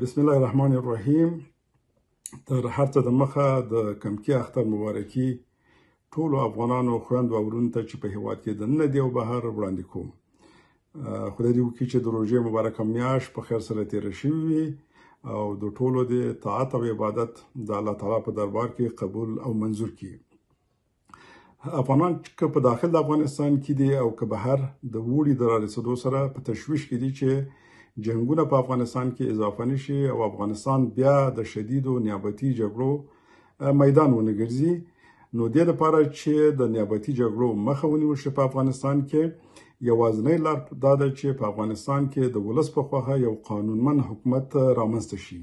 بسم الله الرحمن الرحیم تر هر څه د مخه د کمکی اختر مبارکي ټولو افغانانو خوند او ورونو ته چې په هیواد کې د نن دی او بهر وړاندې کوم خدای دې وکړي چې د روژې مبارکه میاش په خیر سره تیر شي وي او د ټولو د طاعت او عبادت د الله تعالی په دربار کې قبول او منزور کړي افغانان چې په داخل د افغانستان کې دي او که بهر د وړي درارسېدو سره په تشويش کې دي چې جنگونه په افغانستان کې اضافه نشي او افغانستان بیا د شدید او نیابتي جګړو میدان ونګرځي نو د دې لپاره چې د نیابتي جګړو مخه ونیول شي په افغانستان کې یوازنۍ لار دا ده چې په افغانستان کې د ولس په خوخه یو قانونمن حکومت رامنځته شي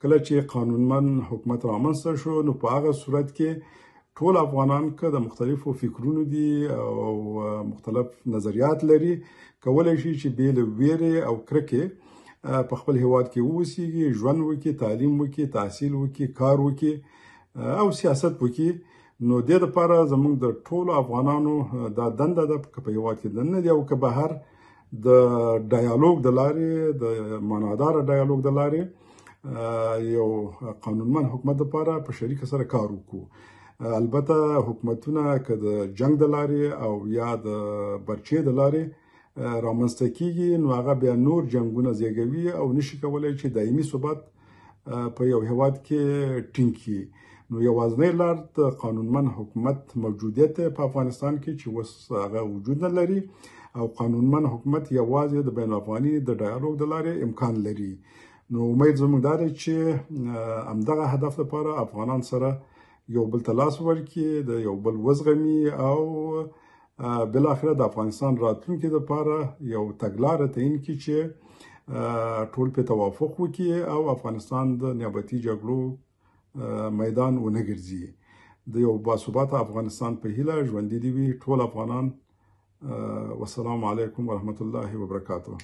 کله چې قانونمن حکومت رامنځته شو نو په هغه صورت کې ټول افغانان که د مختلفو فکرونو دي او مختلف نظریات لري کولای شي چې به له ویره او کرکه په خپل هواد کې ووسیږي ژوند وکي تعلیم وکي تحصیل وکي کار وکي او سیاست وکي نو د دې لپاره زموږ د ټولو افغانانو د دنده د په هواد کې دنه دی او که بهر د ډایالوګ د لارې د مانادار ډایالوګ د لارې یو قانونمن حکومت لپاره په شریک سره کار وکړو البته حکومتونه که د جنگ د لارې او یا د برچې د لارې رامنځته کیږي نو هغه بیا نور جنگونه زیږوي او نشي کولای چې دایمي ثبات په یو هواد کې ټینګي نو یوازنۍ لار د قانونمن حکومت موجودیت په افغانستان کې چې وس هغه وجود نه لري او قانونمن حکومت یوازې د بین افغاني د ډایالوګ د لارې امکان لري نو امید زموږ دا چې همدغه هدف لپاره افغانان سره یو بل ته لاس ورکړي د یو بل وزغمي او بل اخره د افغانستان راتلونکي لپاره یو تګلار تعیین کړي چې ټول په توافق وکړي او افغانستان د نیابتي جګړو میدان ونګرځي د یو باثبات افغانستان په هیله ژوند دی وي ټول افغانان والسلام علیکم ورحمت الله وبرکاته